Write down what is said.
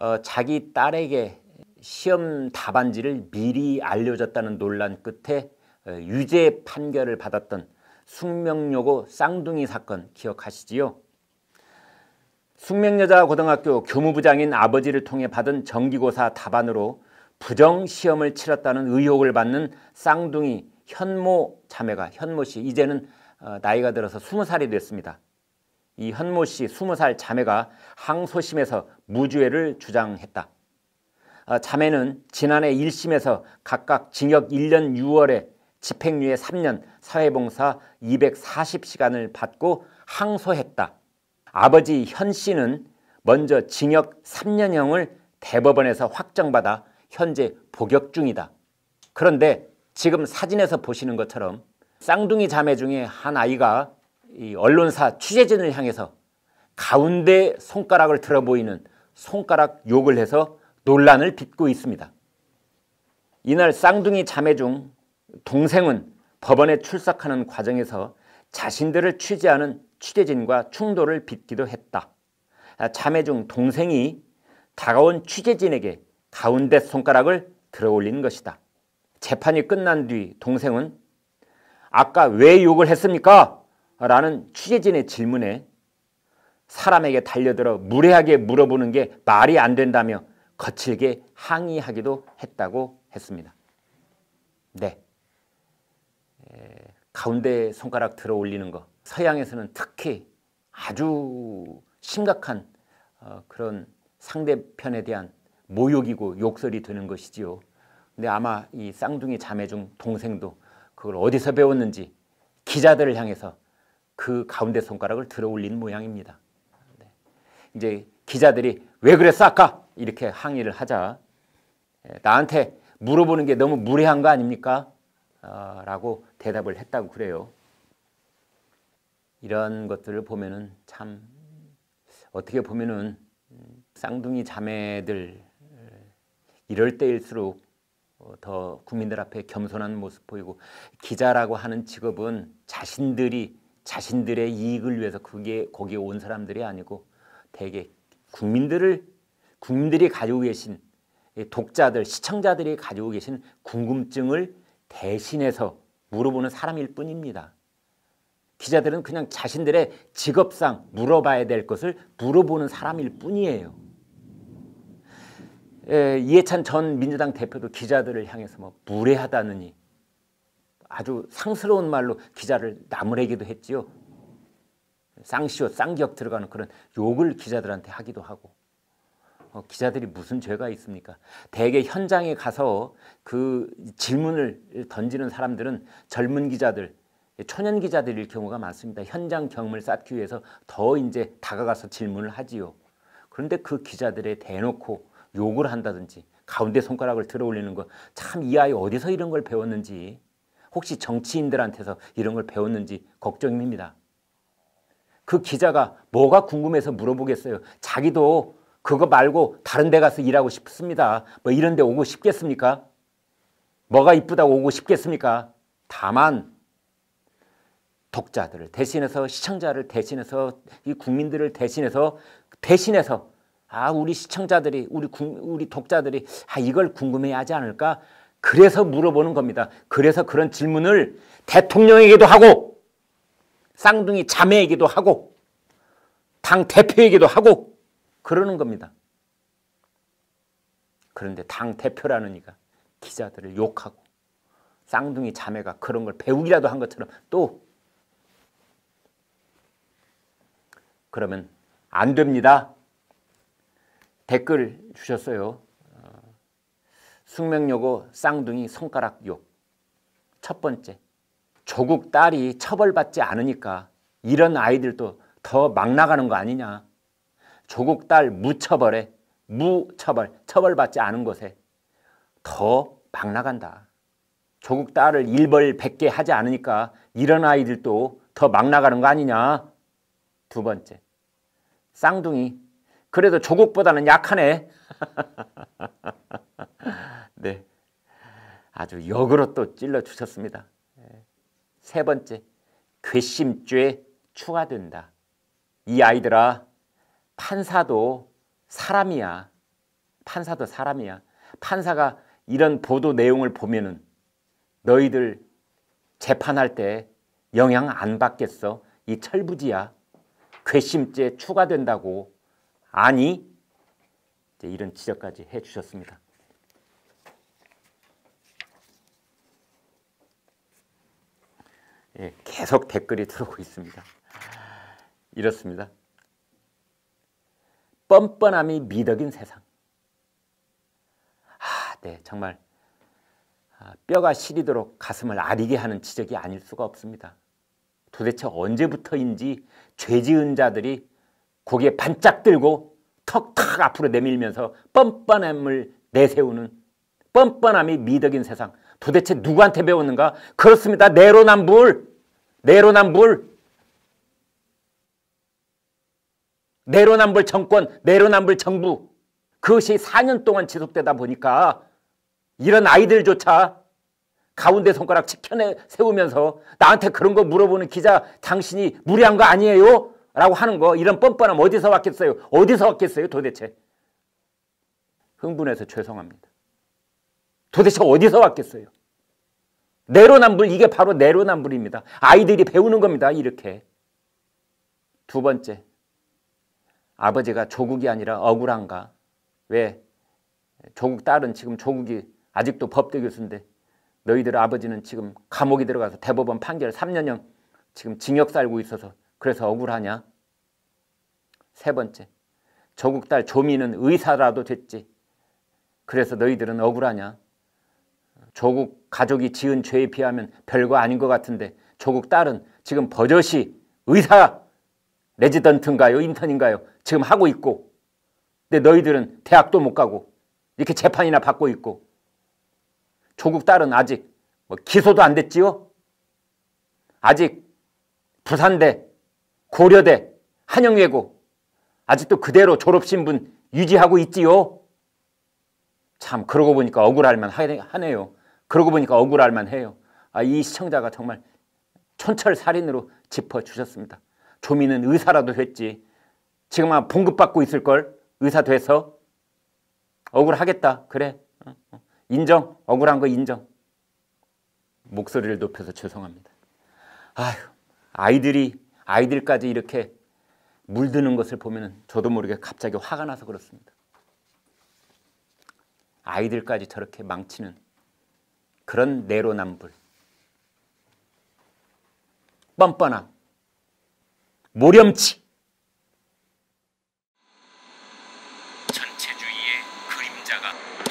어, 자기 딸에게 시험 답안지를 미리 알려줬다는 논란 끝에 어, 유죄 판결을 받았던 숙명여고 쌍둥이 사건 기억하시지요? 숙명여자 고등학교 교무부장인 아버지를 통해 받은 정기고사 답안으로 부정시험을 치렀다는 의혹을 받는 쌍둥이 현모 자매가 현모 씨 이제는 어, 나이가 들어서 20살이 됐습니다. 이 현모 씨 20살 자매가 항소심에서 무죄를 주장했다. 아, 자매는 지난해 1심에서 각각 징역 1년 6월에 집행유예 3년 사회봉사 240시간을 받고 항소했다. 아버지 현 씨는 먼저 징역 3년형을 대법원에서 확정받아 현재 복역 중이다. 그런데 지금 사진에서 보시는 것처럼 쌍둥이 자매 중에 한 아이가 이 언론사 취재진을 향해서 가운데 손가락을 들어 보이는 손가락 욕을 해서 논란을 빚고 있습니다. 이날 쌍둥이 자매 중 동생은 법원에 출석하는 과정에서 자신들을 취재하는 취재진과 충돌을 빚기도 했다. 아, 자매 중 동생이 다가온 취재진에게 가운데 손가락을 들어 올린 것이다. 재판이 끝난 뒤 동생은 아까 왜 욕을 했습니까? 라는 취재진의 질문에 사람에게 달려들어 무례하게 물어보는 게 말이 안 된다며 거칠게 항의하기도 했다고 했습니다. 네. 에, 가운데 손가락 들어 올리는 거. 서양에서는 특히 아주 심각한 어, 그런 상대편에 대한 모욕이고 욕설이 되는 것이지요. 근데 아마 이 쌍둥이 자매 중 동생도 그걸 어디서 배웠는지 기자들을 향해서 그 가운데 손가락을 들어 올린 모양입니다. 네. 이제 기자들이 왜 그랬어 아까 이렇게 항의를 하자 예, 나한테 물어보는 게 너무 무례한 거 아닙니까? 어, 라고 대답을 했다고 그래요. 이런 것들을 보면은 참 어떻게 보면은 쌍둥이 자매들 예, 이럴 때일수록 더 국민들 앞에 겸손한 모습 보이고 기자라고 하는 직업은 자신들이 자신들의 이익을 위해서 그게 거기에 온 사람들이 아니고 대개 국민들을 국민들이 가지고 계신 독자들 시청자들이 가지고 계신 궁금증을 대신해서 물어보는 사람일 뿐입니다. 기자들은 그냥 자신들의 직업상 물어봐야 될 것을 물어보는 사람일 뿐이에요. 예, 이해찬 전 민주당 대표도 기자들을 향해서 뭐 무례하다느니 아주 상스러운 말로 기자를 나무래기도 했지요. 쌍시오 쌍격 들어가는 그런 욕을 기자들한테 하기도 하고 어, 기자들이 무슨 죄가 있습니까? 대개 현장에 가서 그 질문을 던지는 사람들은 젊은 기자들, 초년 기자들일 경우가 많습니다. 현장 경험을 쌓기 위해서 더 이제 다가가서 질문을 하지요. 그런데 그 기자들에 대놓고 욕을 한다든지 가운데 손가락을 들어 올리는 거 참이 아이 어디서 이런 걸 배웠는지 혹시 정치인들한테서 이런 걸 배웠는지 걱정입니다. 그 기자가 뭐가 궁금해서 물어보겠어요. 자기도 그거 말고 다른 데 가서 일하고 싶습니다. 뭐 이런 데 오고 싶겠습니까? 뭐가 이쁘다고 오고 싶겠습니까? 다만 독자들을 대신해서 시청자를 대신해서 이 국민들을 대신해서 대신해서 아 우리 시청자들이 우리 우리 독자들이 아 이걸 궁금해하지 않을까 그래서 물어보는 겁니다. 그래서 그런 질문을 대통령에게도 하고 쌍둥이 자매에게도 하고 당 대표에게도 하고 그러는 겁니다. 그런데 당대표라는 이가 기자들을 욕하고 쌍둥이 자매가 그런 걸 배우기라도 한 것처럼 또 그러면 안 됩니다. 댓글 주셨어요. 숙명여고 쌍둥이 손가락 욕. 첫 번째, 조국 딸이 처벌받지 않으니까 이런 아이들도 더 막 나가는 거 아니냐. 조국 딸 무처벌에 무처벌, 처벌받지 않은 곳에더 막 나간다. 조국 딸을 일벌 1 0 0개 하지 않으니까 이런 아이들도 더 막 나가는 거 아니냐. 두 번째, 쌍둥이. 그래도 조국보다는 약하네. 네. 아주 역으로 또 찔러 주셨습니다. 예. 세 번째, 괘씸죄 추가된다. 이 아이들아, 판사도 사람이야. 판사도 사람이야. 판사가 이런 보도 내용을 보면은 너희들 재판할 때 영향 안 받겠어. 이 철부지야. 괘씸죄 추가된다고. 아니? 이런 지적까지 해 주셨습니다. 예, 계속 댓글이 들어오고 있습니다. 이렇습니다. 뻔뻔함이 미덕인 세상. 아, 네, 정말 아, 뼈가 시리도록 가슴을 아리게 하는 지적이 아닐 수가 없습니다. 도대체 언제부터인지 죄 지은 자들이 고개 반짝 들고 턱탁 앞으로 내밀면서 뻔뻔함을 내세우는 뻔뻔함이 미덕인 세상. 도대체 누구한테 배웠는가? 그렇습니다. 내로남불. 내로남불. 내로남불 정권, 내로남불 정부. 그것이 4년 동안 지속되다 보니까 이런 아이들조차 가운데 손가락 치켜내 세우면서 나한테 그런 거 물어보는 기자 당신이 무례한 거 아니에요? 라고 하는 거 이런 뻔뻔함 어디서 왔겠어요? 어디서 왔겠어요 도대체? 흥분해서 죄송합니다. 도대체 어디서 왔겠어요? 내로남불 이게 바로 내로남불입니다. 아이들이 배우는 겁니다. 이렇게. 두 번째. 아버지가 조국이 아니라 억울한가? 왜? 조국 딸은 지금 조국이 아직도 법대 교수인데 너희들 아버지는 지금 감옥에 들어가서 대법원 판결 3년형 지금 징역 살고 있어서 그래서 억울하냐? 세 번째, 조국 딸 조미는 의사라도 됐지. 그래서 너희들은 억울하냐? 조국 가족이 지은 죄에 비하면 별거 아닌 것 같은데 조국 딸은 지금 버젓이 의사 레지던트인가요? 인턴인가요? 지금 하고 있고 근데 너희들은 대학도 못 가고 이렇게 재판이나 받고 있고 조국 딸은 아직 뭐 기소도 안 됐지요? 아직 부산대, 고려대, 한영외고 아직도 그대로 졸업신분 유지하고 있지요? 참 그러고 보니까 억울할 만하네요. 그러고 보니까 억울할만 해요. 아, 이 시청자가 정말 천철살인으로 짚어주셨습니다. 조미는 의사라도 했지. 지금 아 봉급받고 있을걸? 의사 돼서? 억울하겠다. 그래. 어, 어. 인정. 억울한 거 인정. 목소리를 높여서 죄송합니다. 아휴, 아이들이, 아이들까지 이렇게 물드는 것을 보면 저도 모르게 갑자기 화가 나서 그렇습니다. 아이들까지 저렇게 망치는 그런 내로남불. 뻔뻔함. 무렴치 전체주의의 그림자가